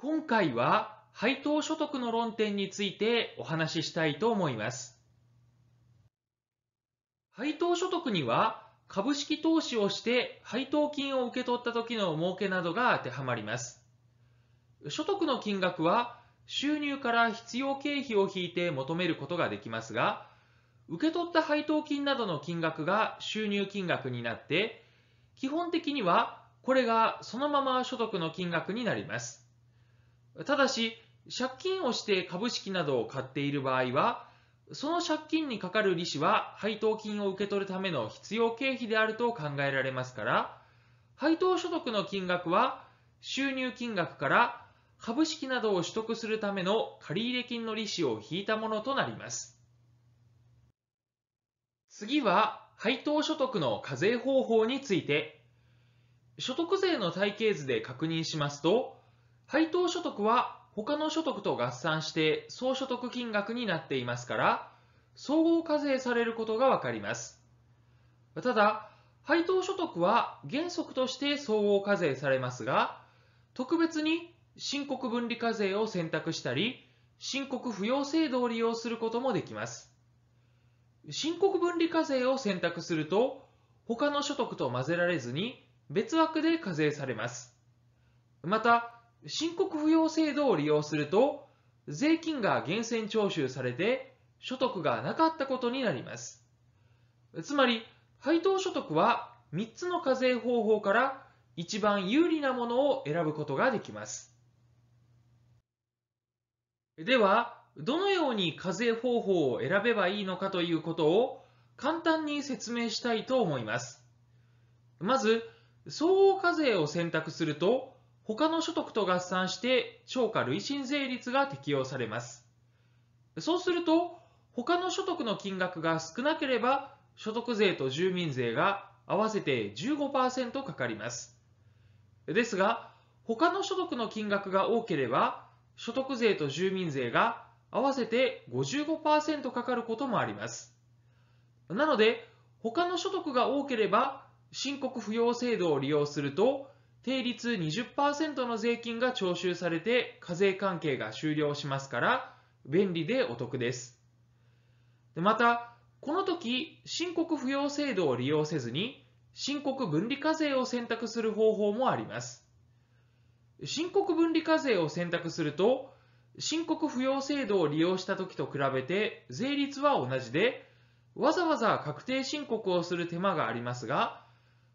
今回は配当所得の論点についてお話ししたいと思います。配当所得には株式投資をして配当金を受け取った時の儲けなどが当てはまります。所得の金額は収入から必要経費を引いて求めることができますが、受け取った配当金などの金額が収入金額になって、基本的にはこれがそのまま所得の金額になります。ただし、借金をして株式などを買っている場合は、その借金にかかる利子は配当金を受け取るための必要経費であると考えられますから、配当所得の金額は収入金額から株式などを取得するための借入金の利子を引いたものとなります。次は、配当所得の課税方法について、所得税の体系図で確認しますと、配当所得は他の所得と合算して総所得金額になっていますから、総合課税されることがわかります。ただ、配当所得は原則として総合課税されますが、特別に申告分離課税を選択したり、申告扶養制度を利用することもできます。申告分離課税を選択すると、他の所得と混ぜられずに別枠で課税されます。また、申告不要制度を利用すると、税金が源泉徴収されて、所得がなかったことになります。つまり、配当所得は3つの課税方法から一番有利なものを選ぶことができます。では、どのように課税方法を選べばいいのかということを簡単に説明したいと思います。まず、総合課税を選択すると、他の所得と合算して超過累進税率が適用されます。そうすると、他の所得の金額が少なければ、所得税と住民税が合わせて15%かかります。ですが、他の所得の金額が多ければ、所得税と住民税が合わせて55%かかることもあります。なので、他の所得が多ければ、申告扶養制度を利用すると、定率20%の税金が徴収されて課税関係が終了しますから便利でお得です。でまた、この時、申告扶養制度を利用せずに、申告分離課税を選択する方法もあります。申告分離課税を選択すると、申告扶養制度を利用した時と比べて税率は同じで、わざわざ確定申告をする手間がありますが、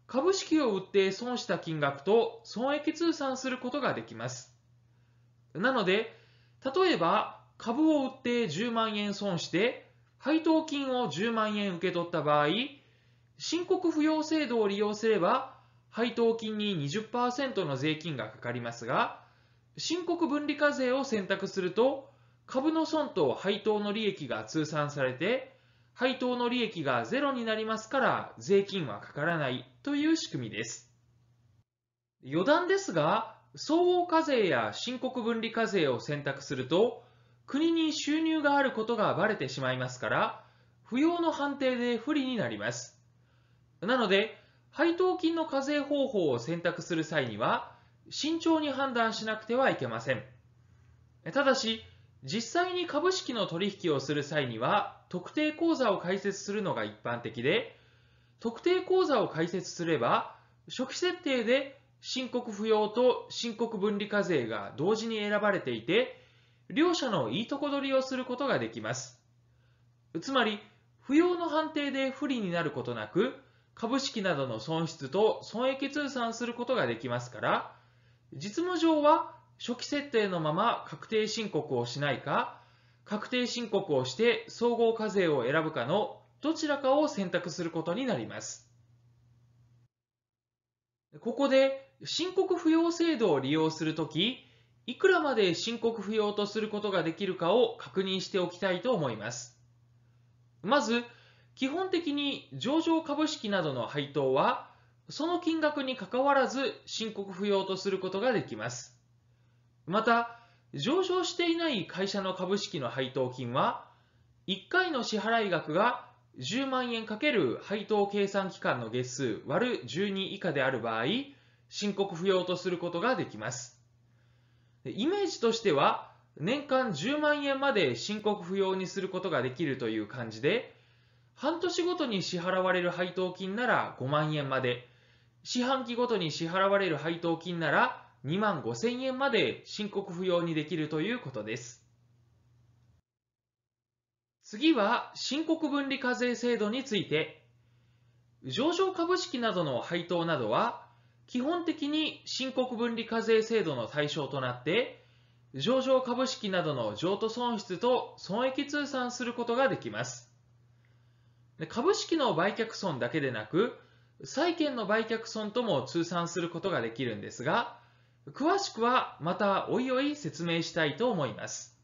株式を売って損した金額と損益通算することができます。なので、例えば株を売って10万円損して、配当金を10万円受け取った場合、申告扶養制度を利用すれば、配当金に20%の税金がかかりますが、申告分離課税を選択すると、株の損と配当の利益が通算されて、配当の利益がゼロになりますから税金はかからないという仕組みです。余談ですが、総合課税や申告分離課税を選択すると、国に収入があることがバレてしまいますから、不要の判定で不利になります。なので、配当金の課税方法を選択する際には、慎重に判断しなくてはいけません。ただし、実際に株式の取引をする際には、特定口座を開設するのが一般的で、特定口座を開設すれば、初期設定で申告不要と申告分離課税が同時に選ばれていて、両者のいいとこ取りをすることができます。つまり、不要の判定で不利になることなく、株式などの損失と損益通算することができますから、実務上は初期設定のまま確定申告をしないか、確定申告をして総合課税を選ぶかのどちらかを選択することになります。ここで申告不要制度を利用するとき、いくらまで申告不要とすることができるかを確認しておきたいと思います。まず、基本的に上場株式などの配当は、その金額にかかわらず申告不要とすることができます。また、上昇していない会社の株式の配当金は、1回の支払額が10万円かける配当計算期間の月数割る12以下である場合、申告不要とすることができます。イメージとしては、年間10万円まで申告不要にすることができるという感じで、半年ごとに支払われる配当金なら5万円まで、四半期ごとに支払われる配当金なら2万5000円まで申告不要にできるということです。次は申告分離課税制度について、上場株式などの配当などは、基本的に申告分離課税制度の対象となって、上場株式などの譲渡損失と損益通算することができます。株式の売却損だけでなく、債券の売却損とも通算することができるんですが、詳しくはまたおいおい説明したいと思います。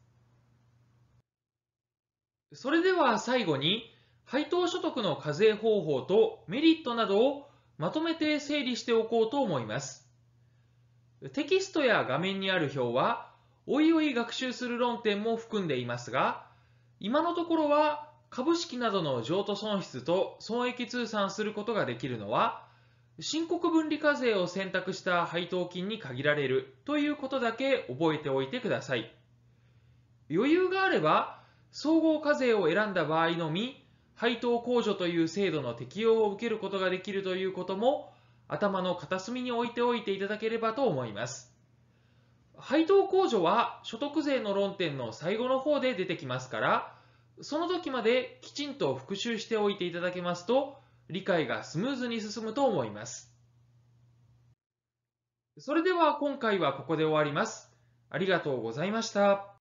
それでは最後に、配当所得の課税方法とメリットなどをまとめて整理しておこうと思います。テキストや画面にある表は、おいおい学習する論点も含んでいますが、今のところは株式などの譲渡損失と損益通算することができるのは、申告分離課税を選択した配当金に限られるということだけ覚えておいてください。余裕があれば、総合課税を選んだ場合のみ、配当控除という制度の適用を受けることができるということも、頭の片隅に置いておいていただければと思います。配当控除は所得税の論点の最後の方で出てきますから、その時まできちんと復習しておいていただけますと、理解がスムーズに進むと思います。それでは今回はここで終わります。ありがとうございました。